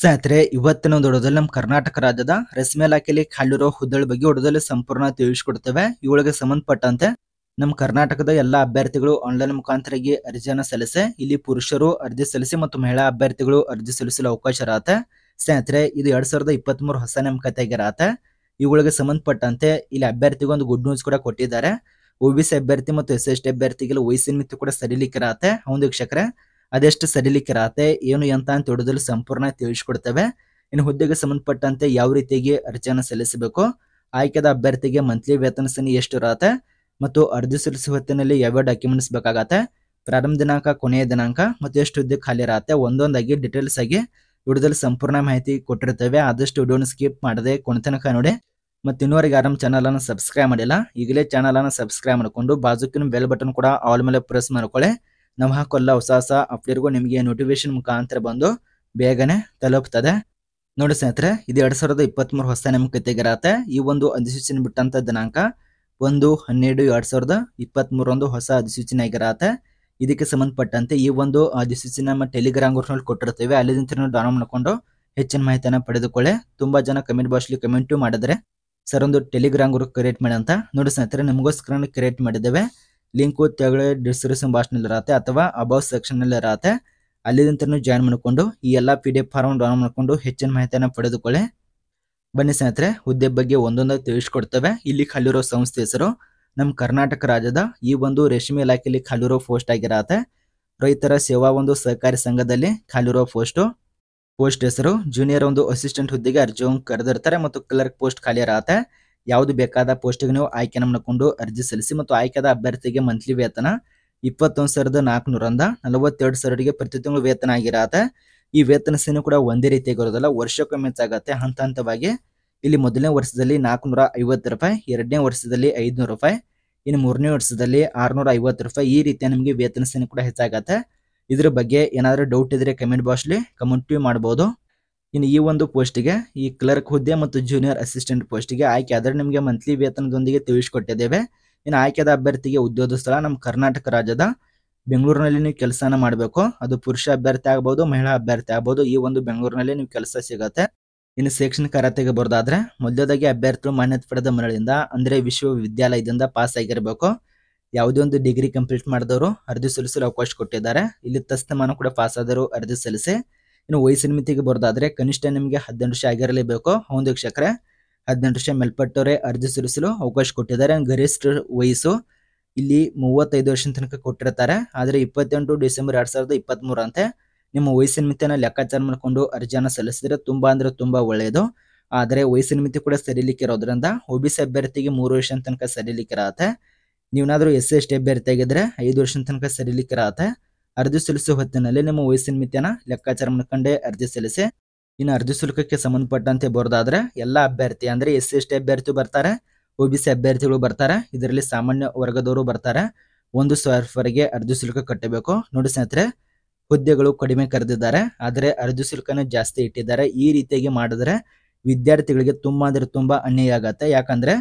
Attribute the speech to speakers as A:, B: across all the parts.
A: ಸ್ನೇಹಿತರೆ ಇವತ್ತಿನ ಒಂದು ಹೊಡೆದಲ್ಲಿ ನಮ್ಮ ಕರ್ನಾಟಕ ರಾಜ್ಯದ ರಸ್ಮೆ ಇಲಾಖೆಯಲ್ಲಿ ಖಾಲಿರೋ ಹುದ್ದೆಗಳ ಬಗ್ಗೆ ಹೊಡೆದಲ್ಲಿ ಸಂಪೂರ್ಣ ತಿಳಿಸಿಕೊಡ್ತೇವೆ ಇವಳಿಗೆ ಸಂಬಂಧಪಟ್ಟಂತೆ ನಮ್ಮ ಕರ್ನಾಟಕದ ಎಲ್ಲಾ ಅಭ್ಯರ್ಥಿಗಳು ಆನ್ಲೈನ್ ಮುಖಾಂತರವಾಗಿ ಅರ್ಜಿಯನ್ನು ಸಲ್ಲಿಸೆ ಇಲ್ಲಿ ಪುರುಷರು ಅರ್ಜಿ ಸಲ್ಲಿಸಿ ಮತ್ತು ಮಹಿಳಾ ಅಭ್ಯರ್ಥಿಗಳು ಅರ್ಜಿ ಸಲ್ಲಿಸಲು ಅವಕಾಶ ಇರತ್ತೆ ಸ್ನೇಹಿತರೆ ಇದು ಎರಡ್ ಸಾವಿರದ ಇಪ್ಪತ್ತ್ ಮೂರು ಹೊಸ ಇರತ್ತೆ ಇವುಗಳಿಗೆ ಸಂಬಂಧಪಟ್ಟಂತೆ ಇಲ್ಲಿ ಅಭ್ಯರ್ಥಿಗೆ ಒಂದು ಗುಡ್ ನ್ಯೂಸ್ ಕೂಡ ಕೊಟ್ಟಿದ್ದಾರೆ ಸಿ ಅಭ್ಯರ್ಥಿ ಮತ್ತು ಎಸ್ ಎಸ್ ಟಿ ಅಭ್ಯರ್ಥಿಗೆಲ್ಲ ವಯಸ್ಸಿನ ಮಿತಿ ಕೂಡ ಇರತ್ತೆ ಹೌದು ವೀಕ್ಷಕರೇ ಅದೆಷ್ಟು ಸಡಿಲಿಕ್ಕೆ ರಾತೆ ಏನು ಎಂತ ಅಂತ ಹಿಡಿದಲು ಸಂಪೂರ್ಣ ತಿಳಿಸ್ಕೊಡ್ತವೆ ಇನ್ನು ಹುದ್ದೆಗೆ ಸಂಬಂಧಪಟ್ಟಂತೆ ಯಾವ ರೀತಿಯಾಗಿ ಅರ್ಜಿಯನ್ನು ಸಲ್ಲಿಸಬೇಕು ಆಯ್ಕೆದ ಅಭ್ಯರ್ಥಿಗೆ ಮಂತ್ಲಿ ವೇತನ ಸನಿ ಎಷ್ಟು ಇರತ್ತೆ ಮತ್ತು ಅರ್ಜಿ ಸಲ್ಲಿಸುವ ಹೊತ್ತಿನಲ್ಲಿ ಯಾವ್ಯಾವ ಡಾಕ್ಯುಮೆಂಟ್ಸ್ ಬೇಕಾಗತ್ತೆ ಪ್ರಾರಂಭ ದಿನಾಂಕ ಕೊನೆಯ ದಿನಾಂಕ ಮತ್ತು ಎಷ್ಟು ಹುದ್ದೆ ಖಾಲಿ ಇರತ್ತೆ ಒಂದೊಂದಾಗಿ ಡೀಟೇಲ್ಸ್ ಆಗಿ ವಿಡಿಯೋದಲ್ಲಿ ಸಂಪೂರ್ಣ ಮಾಹಿತಿ ಕೊಟ್ಟಿರ್ತೇವೆ ಆದಷ್ಟು ವಿಡಿಯೋನ ಸ್ಕಿಪ್ ಮಾಡದೆ ಕೊನೆತನಕ ನೋಡಿ ಮತ್ತು ಇನ್ನೂವರೆಗೆ ಚಾನಲ್ ಅನ್ನು ಸಬ್ಸ್ಕ್ರೈಬ್ ಮಾಡಿಲ್ಲ ಈಗಲೇ ಅನ್ನು ಸಬ್ಸ್ಕ್ರೈಬ್ ಮಾಡಿಕೊಂಡು ಬಾಜುಕಿನ ಬೆಲ್ ಬಟನ್ ಕೂಡ ಆಲ್ ಮೇಲೆ ಪ್ರೆಸ್ ಮಾಡ್ಕೊಳ್ಳಿ ನಾವು ಹಾಕೊಲ್ಲ ಹೊಸ ಹೊಸ ಅಪ್ಡೇಟ್ಗೂ ನಿಮಗೆ ನೋಟಿಫಿಕೇಶನ್ ಮುಖಾಂತರ ಬಂದು ಬೇಗನೆ ತಲುಪ್ತದೆ ನೋಡಿ ಸ್ನೇಹಿತರೆ ಇದು ಎರಡು ಸಾವಿರದ ಇಪ್ಪತ್ತ್ಮೂರು ಹೊಸ ನೇಮಕತೆಗಿರತ್ತೆ ಈ ಒಂದು ಅಧಿಸೂಚನೆ ಬಿಟ್ಟಂತ ದಿನಾಂಕ ಒಂದು ಹನ್ನೆರಡು ಎರಡು ಸಾವಿರದ ಇಪ್ಪತ್ತ್ಮೂರೊಂದು ಹೊಸ ಅಧಿಸೂಚನೆ ಆಗಿರತ್ತೆ ಇದಕ್ಕೆ ಸಂಬಂಧಪಟ್ಟಂತೆ ಈ ಒಂದು ಅಧಿಸೂಚನೆ ನಮ್ಮ ಟೆಲಿಗ್ರಾಮ್ ಗ್ರೂಪ್ನಲ್ಲಿ ಕೊಟ್ಟಿರ್ತೇವೆ ಅಲ್ಲಿಂದ ನೀವು ಡೌನ್ಲೋಡ್ ಮಾಡಿಕೊಂಡು ಹೆಚ್ಚಿನ ಮಾಹಿತಿಯನ್ನು ಪಡೆದುಕೊಳ್ಳಿ ತುಂಬ ಜನ ಕಮೆಂಟ್ ಬಾಕ್ಸ್ಲಿ ಕಮೆಂಟು ಮಾಡಿದರೆ ಸರ್ ಒಂದು ಟೆಲಿಗ್ರಾಮ್ ಗ್ರೂಪ್ ಕ್ರಿಯೇಟ್ ಮಾಡಿ ಅಂತ ನೋಡಿ ಸ್ನೇಹಿತರೆ ನಮಗೋಸ್ಕರ ಕ್ರಿಯೇಟ್ ಮಾಡಿದ್ದೇವೆ ಲಿಂಕು ತೆಗಳ ಡಿಸ್ಕ್ರಿಪ್ಷನ್ ಬಾಕ್ಸ್ನಲ್ಲಿರತ್ತೆ ಅಥವಾ ಸೆಕ್ಷನ್ ಇರತ್ತೆ ಅಲ್ಲಿಂದನು ಜಾಯ್ನ್ ಮಾಡಿಕೊಂಡು ಈ ಎಲ್ಲ P D F form down ಮಾಡಿಕೊಂಡು ಹೆಚ್ಚಿನ ಮಾಹಿತಿಯನ್ನು ಪಡೆದುಕೊಳ್ಳಿ ಬನ್ನಿ ಸ್ನೇಹಿತರೆ ಹುದ್ದೆ ಬಗ್ಗೆ ಒಂದೊಂದು ತಿಳಿಸ್ಕೊಡ್ತೇವೆ ಇಲ್ಲಿ ಖಾಲಿರೋ ಸಂಸ್ಥೆ ಹೆಸರು ನಮ್ಮ ಕರ್ನಾಟಕ ರಾಜ್ಯದ ಈ ಒಂದು ರೇಷ್ಮೆ ಇಲಾಖೆಯಲ್ಲಿ ಖಾಲಿರೋ ಪೋಸ್ಟ್ ಆಗಿರತ್ತೆ ರೈತರ ಸೇವಾ ಒಂದು ಸಹಕಾರಿ ಸಂಘದಲ್ಲಿ ಖಾಲಿರೋ ಪೋಸ್ಟು ಪೋಸ್ಟ್ ಹೆಸರು ಜೂನಿಯರ್ ಒಂದು ಅಸಿಸ್ಟೆಂಟ್ ಹುದ್ದೆಗೆ ಅರ್ಜಿ ಕರೆದಿರ್ತಾರೆ ಮತ್ತು ಕ್ಲರ್ಕ್ ಪೋಸ್ಟ್ ಖಾಲಿ ಇರತ್ತೆ ಯಾವುದು ಬೇಕಾದ ಪೋಸ್ಟ್ಗೆ ನೀವು ಆಯ್ಕೆ ಮಾಡಿಕೊಂಡು ಅರ್ಜಿ ಸಲ್ಲಿಸಿ ಮತ್ತು ಆಯ್ಕೆದ ಅಭ್ಯರ್ಥಿಗೆ ಮಂತ್ಲಿ ವೇತನ ಇಪ್ಪತ್ತೊಂದು ಸಾವಿರದ ನಾಲ್ಕುನೂರಂದ ನಲವತ್ತೆರಡು ಸಾವಿರಗೆ ಪ್ರತಿ ತಿಂಗಳು ವೇತನ ಆಗಿರತ್ತೆ ಈ ವೇತನ ಸೇನೆ ಕೂಡ ಒಂದೇ ರೀತಿಯಾಗಿ ಇರೋದಲ್ಲ ವರ್ಷಕ್ಕೊಮ್ಮೆ ಹೆಚ್ಚಾಗತ್ತೆ ಹಂತ ಹಂತವಾಗಿ ಇಲ್ಲಿ ಮೊದಲನೇ ವರ್ಷದಲ್ಲಿ ನಾಲ್ಕುನೂರ ಐವತ್ತು ರೂಪಾಯಿ ಎರಡನೇ ವರ್ಷದಲ್ಲಿ ಐದುನೂರು ರೂಪಾಯಿ ಇನ್ನು ಮೂರನೇ ವರ್ಷದಲ್ಲಿ ಆರುನೂರ ಐವತ್ತು ರೂಪಾಯಿ ಈ ರೀತಿಯ ನಿಮಗೆ ವೇತನ ಸೇನೆ ಕೂಡ ಹೆಚ್ಚಾಗತ್ತೆ ಇದ್ರ ಬಗ್ಗೆ ಏನಾದರೂ ಡೌಟ್ ಇದ್ರೆ ಕಮೆಂಟ್ ಬಾಕ್ಸ್ಲಿ ಕಮೆಂಟ್ ಮಾಡ್ಬೋದು ಇನ್ನು ಈ ಒಂದು ಪೋಸ್ಟಿಗೆ ಈ ಕ್ಲರ್ಕ್ ಹುದ್ದೆ ಮತ್ತು ಜೂನಿಯರ್ ಅಸಿಸ್ಟೆಂಟ್ ಪೋಸ್ಟ್ಗೆ ಆಯ್ಕೆ ಆದರೆ ನಿಮಗೆ ಮಂತ್ಲಿ ವೇತನದೊಂದಿಗೆ ತಿಳಿಸಿಕೊಟ್ಟಿದ್ದೇವೆ ಇನ್ನು ಆಯ್ಕೆದ ಅಭ್ಯರ್ಥಿಗೆ ಉದ್ಯೋಗ ಸ್ಥಳ ನಮ್ಮ ಕರ್ನಾಟಕ ರಾಜ್ಯದ ಬೆಂಗಳೂರಿನಲ್ಲಿ ನೀವು ಕೆಲಸನ ಮಾಡಬೇಕು ಅದು ಪುರುಷ ಅಭ್ಯರ್ಥಿ ಆಗ್ಬೋದು ಮಹಿಳಾ ಅಭ್ಯರ್ಥಿ ಆಗ್ಬೋದು ಈ ಒಂದು ಬೆಂಗಳೂರಿನಲ್ಲಿ ನೀವು ಕೆಲಸ ಸಿಗುತ್ತೆ ಇನ್ನು ಶೈಕ್ಷಣಿಕ ಅರ್ಹತೆಗೆ ಬರೋದಾದ್ರೆ ಮೊದಲದಾಗಿ ಅಭ್ಯರ್ಥಿಗಳು ಮಾನ್ಯತೆ ಪಡೆದ ಮರಳಿಂದ ಅಂದರೆ ವಿಶ್ವವಿದ್ಯಾಲಯದಿಂದ ಪಾಸ್ ಆಗಿರಬೇಕು ಯಾವುದೇ ಒಂದು ಡಿಗ್ರಿ ಕಂಪ್ಲೀಟ್ ಮಾಡಿದವರು ಅರ್ಜಿ ಸಲ್ಲಿಸಲು ಅವಕಾಶ ಕೊಟ್ಟಿದ್ದಾರೆ ಇಲ್ಲಿ ತಸ್ತಮಾನ ಕೂಡ ಪಾಸ್ ಆದರೂ ಅರ್ಜಿ ಸಲ್ಲಿಸಿ ಇನ್ನು ವಯಸ್ಸಿನ ಮಿತಿಗೆ ಬರೋದಾದ್ರೆ ಕನಿಷ್ಠ ನಿಮಗೆ ಹದಿನೆಂಟು ವರ್ಷ ಆಗಿರಲೇಬೇಕು ಒಂದು ವೀಕ್ಷಕರೇ ಹದಿನೆಂಟು ವರ್ಷ ಮೇಲ್ಪಟ್ಟವರೇ ಅರ್ಜಿ ಸಲ್ಲಿಸಲು ಅವಕಾಶ ಕೊಟ್ಟಿದ್ದಾರೆ ಗರಿಷ್ಠ ವಯಸ್ಸು ಇಲ್ಲಿ ಮೂವತ್ತೈದು ವರ್ಷ ತನಕ ಕೊಟ್ಟಿರ್ತಾರೆ ಆದರೆ ಇಪ್ಪತ್ತೆಂಟು ಡಿಸೆಂಬರ್ ಎರಡು ಸಾವಿರದ ಮೂರಂತೆ ನಿಮ್ಮ ವಯಸ್ಸಿನ ಮಿತಿಯನ್ನು ಲೆಕ್ಕಾಚಾರ ಮಾಡಿಕೊಂಡು ಅರ್ಜಿಯನ್ನು ಸಲ್ಲಿಸಿದರೆ ತುಂಬ ಅಂದರೆ ತುಂಬ ಒಳ್ಳೆಯದು ಆದರೆ ವಯಸ್ಸಿನ ಮಿತಿ ಕೂಡ ಸರಿಲಿಕ್ಕೆ ಇರೋದ್ರಿಂದ ಒ ಬಿ ಸಿ ಅಭ್ಯರ್ಥಿಗೆ ಮೂರು ವರ್ಷ ತನಕ ಸರಿಲಿಕ್ಕಿರತ್ತೆ ನೀವೇನಾದರೂ ಎಸ್ ಎಸ್ ಟಿ ಅಭ್ಯರ್ಥಿ ಆಗಿದ್ದರೆ ಐದು ವರ್ಷ ತನಕ ಸರಿಲಿಕ್ಕಿರತ್ತೆ ಅರ್ಜಿ ಸಲ್ಲಿಸುವ ಹೊತ್ತಿನಲ್ಲಿ ನಿಮ್ಮ ವಯಸ್ಸಿನ ಮಿತಿಯನ್ನು ಲೆಕ್ಕಾಚಾರ ಮಾಡ್ಕೊಂಡೆ ಅರ್ಜಿ ಸಲ್ಲಿಸಿ ಇನ್ನು ಅರ್ಜಿ ಶುಲ್ಕಕ್ಕೆ ಸಂಬಂಧಪಟ್ಟಂತೆ ಬರೋದಾದ್ರೆ ಎಲ್ಲ ಅಭ್ಯರ್ಥಿ ಅಂದ್ರೆ ಎಸ್ ಸಿ ಎಸ್ ಟಿ ಅಭ್ಯರ್ಥಿ ಬರ್ತಾರೆ ಒ ಬಿ ಸಿ ಅಭ್ಯರ್ಥಿಗಳು ಬರ್ತಾರೆ ಇದರಲ್ಲಿ ಸಾಮಾನ್ಯ ವರ್ಗದವರು ಬರ್ತಾರೆ ಒಂದು ಸಾವಿರವರೆಗೆ ಅರ್ಜಿ ಶುಲ್ಕ ಕಟ್ಟಬೇಕು ನೋಡಿ ಸ್ನೇಹಿತರೆ ಹುದ್ದೆಗಳು ಕಡಿಮೆ ಕರೆದಿದ್ದಾರೆ ಆದರೆ ಅರ್ಜಿ ಶುಲ್ಕನ ಜಾಸ್ತಿ ಇಟ್ಟಿದ್ದಾರೆ ಈ ರೀತಿಯಾಗಿ ಮಾಡಿದ್ರೆ ವಿದ್ಯಾರ್ಥಿಗಳಿಗೆ ತುಂಬ ಅಂದ್ರೆ ತುಂಬ ಅನ್ಯಾಯ ಆಗತ್ತೆ ಯಾಕಂದ್ರೆ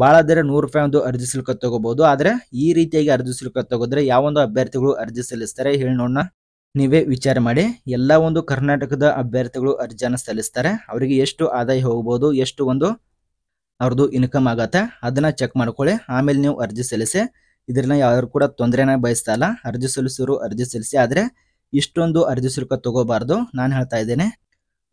A: ಭಾಳ ಆದರೆ ನೂರು ರೂಪಾಯಿ ಒಂದು ಅರ್ಜಿ ಶುಲ್ಕ ತಗೋಬಹುದು ಆದರೆ ಈ ರೀತಿಯಾಗಿ ಅರ್ಜಿ ಶುಲ್ಕ ತಗೋದ್ರೆ ಯಾವೊಂದು ಅಭ್ಯರ್ಥಿಗಳು ಅರ್ಜಿ ಸಲ್ಲಿಸ್ತಾರೆ ಹೇಳಿ ನೋಡೋಣ ನೀವೇ ವಿಚಾರ ಮಾಡಿ ಎಲ್ಲ ಒಂದು ಕರ್ನಾಟಕದ ಅಭ್ಯರ್ಥಿಗಳು ಅರ್ಜಿಯನ್ನು ಸಲ್ಲಿಸ್ತಾರೆ ಅವರಿಗೆ ಎಷ್ಟು ಆದಾಯ ಹೋಗ್ಬೋದು ಎಷ್ಟು ಒಂದು ಅವ್ರದ್ದು ಇನ್ಕಮ್ ಆಗತ್ತೆ ಅದನ್ನ ಚೆಕ್ ಮಾಡ್ಕೊಳ್ಳಿ ಆಮೇಲೆ ನೀವು ಅರ್ಜಿ ಸಲ್ಲಿಸಿ ಇದ್ರನ್ನ ಯಾರು ಕೂಡ ತೊಂದರೆನ ಬಯಸ್ತಲ್ಲ ಅರ್ಜಿ ಸಲ್ಲಿಸೋರು ಅರ್ಜಿ ಸಲ್ಲಿಸಿ ಆದರೆ ಇಷ್ಟೊಂದು ಅರ್ಜಿ ಶುಲ್ಕ ತಗೋಬಾರ್ದು ನಾನು ಹೇಳ್ತಾ ಇದ್ದೇನೆ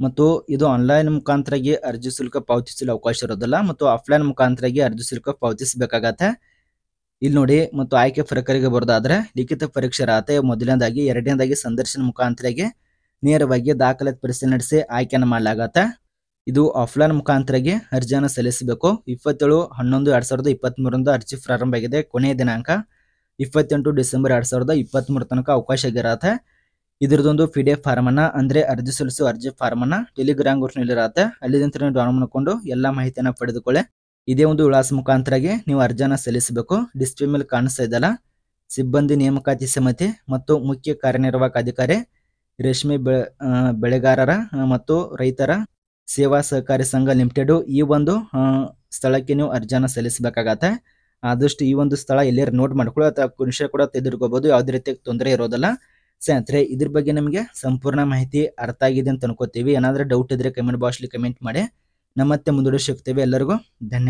A: ಮತ್ತು ಇದು ಆನ್ಲೈನ್ ಮುಖಾಂತರಾಗಿ ಅರ್ಜಿ ಶುಲ್ಕ ಪಾವತಿಸಲು ಅವಕಾಶ ಇರೋದಿಲ್ಲ ಮತ್ತು ಆಫ್ಲೈನ್ ಮುಖಾಂತರಾಗಿ ಅರ್ಜಿ ಶುಲ್ಕ ಪಾವತಿಸಬೇಕಾಗತ್ತೆ ಇಲ್ಲಿ ನೋಡಿ ಮತ್ತು ಆಯ್ಕೆ ಪ್ರಕ್ರಿಯೆಗೆ ಬರೋದಾದ್ರೆ ಲಿಖಿತ ಪರೀಕ್ಷೆ ರಾತೆ ಮೊದಲನೇದಾಗಿ ಎರಡನೇದಾಗಿ ಸಂದರ್ಶನ ಮುಖಾಂತರಾಗಿ ನೇರವಾಗಿ ದಾಖಲಾತಿ ಪರಿಶೀಲನೆ ನಡೆಸಿ ಆಯ್ಕೆಯನ್ನು ಮಾಡಲಾಗತ್ತೆ ಇದು ಆಫ್ಲೈನ್ ಮುಖಾಂತರಾಗಿ ಅರ್ಜಿಯನ್ನು ಸಲ್ಲಿಸಬೇಕು ಇಪ್ಪತ್ತೇಳು ಹನ್ನೊಂದು ಎರಡು ಸಾವಿರದ ಇಪ್ಪತ್ತ್ಮೂರಂದು ಅರ್ಜಿ ಪ್ರಾರಂಭ ಆಗಿದೆ ಕೊನೆಯ ದಿನಾಂಕ ಇಪ್ಪತ್ತೆಂಟು ಡಿಸೆಂಬರ್ ಎರಡು ಸಾವಿರದ ಇಪ್ಪತ್ತ್ಮೂರು ತನಕ ಅವಕಾಶ ಆಗಿರತ್ತೆ ಇದರದೊಂದು ಪಿ ಡಿ ಎಫ್ ಫಾರ್ಮನ್ನ ಅಂದ್ರೆ ಅರ್ಜಿ ಸಲ್ಲಿಸುವ ಅರ್ಜಿ ಫಾರ್ಮನ್ನ ಟೆಲಿಗ್ರಾಮ್ ಗ್ರೂಪ್ನಲ್ಲಿ ಇರುತ್ತೆ ಅಲ್ಲಿದಂತ ನೀವು ಡೌನ್ ಮಾಡ್ಕೊಂಡು ಎಲ್ಲ ಮಾಹಿತಿಯನ್ನ ಪಡೆದುಕೊಳ್ಳಿ ಇದೇ ಒಂದು ವಿಳಾಸ ಮುಖಾಂತರಾಗಿ ನೀವು ಅರ್ಜಿಯನ್ನು ಸಲ್ಲಿಸಬೇಕು ಡಿಸ್ಪ್ಲೇ ಮೇಲೆ ಕಾಣಿಸ್ತಾ ಇದ್ದಲ್ಲ ಸಿಬ್ಬಂದಿ ನೇಮಕಾತಿ ಸಮಿತಿ ಮತ್ತು ಮುಖ್ಯ ಕಾರ್ಯನಿರ್ವಾಹಕ ಅಧಿಕಾರಿ ರೇಷ್ಮೆ ಬೆಳೆ ಬೆಳೆಗಾರರ ಮತ್ತು ರೈತರ ಸೇವಾ ಸಹಕಾರಿ ಸಂಘ ಲಿಮಿಟೆಡ್ ಈ ಒಂದು ಸ್ಥಳಕ್ಕೆ ನೀವು ಅರ್ಜಿಯನ್ನು ಸಲ್ಲಿಸಬೇಕಾಗತ್ತೆ ಆದಷ್ಟು ಈ ಒಂದು ಸ್ಥಳ ಎಲ್ಲಿಯಾರು ನೋಟ್ ಮಾಡ್ಕೊಳ್ಳಿ ಅಥವಾ ಕುಣಿಶ ಕೂಡ ತೆಗೆದುಕೋಬಹುದು ಯಾವುದೇ ರೀತಿಯ ತೊಂದರೆ ಇರೋದಿಲ್ಲ ಸ್ನೇಹಿತರೆ ಇದ್ರ ಬಗ್ಗೆ ನಮಗೆ ಸಂಪೂರ್ಣ ಮಾಹಿತಿ ಅರ್ಥ ಆಗಿದೆ ಅಂತ ಅನ್ಕೋತೀವಿ ಏನಾದ್ರೂ ಡೌಟ್ ಇದ್ರೆ ಕಮೆಂಟ್ ಬಾಕ್ಸ್ಲಿ ಕಮೆಂಟ್ ಮಾಡಿ ನಮ್ಮತ್ತೆ ಮತ್ತೆ ಎಲ್ಲರಿಗೂ ಧನ್ಯವಾದ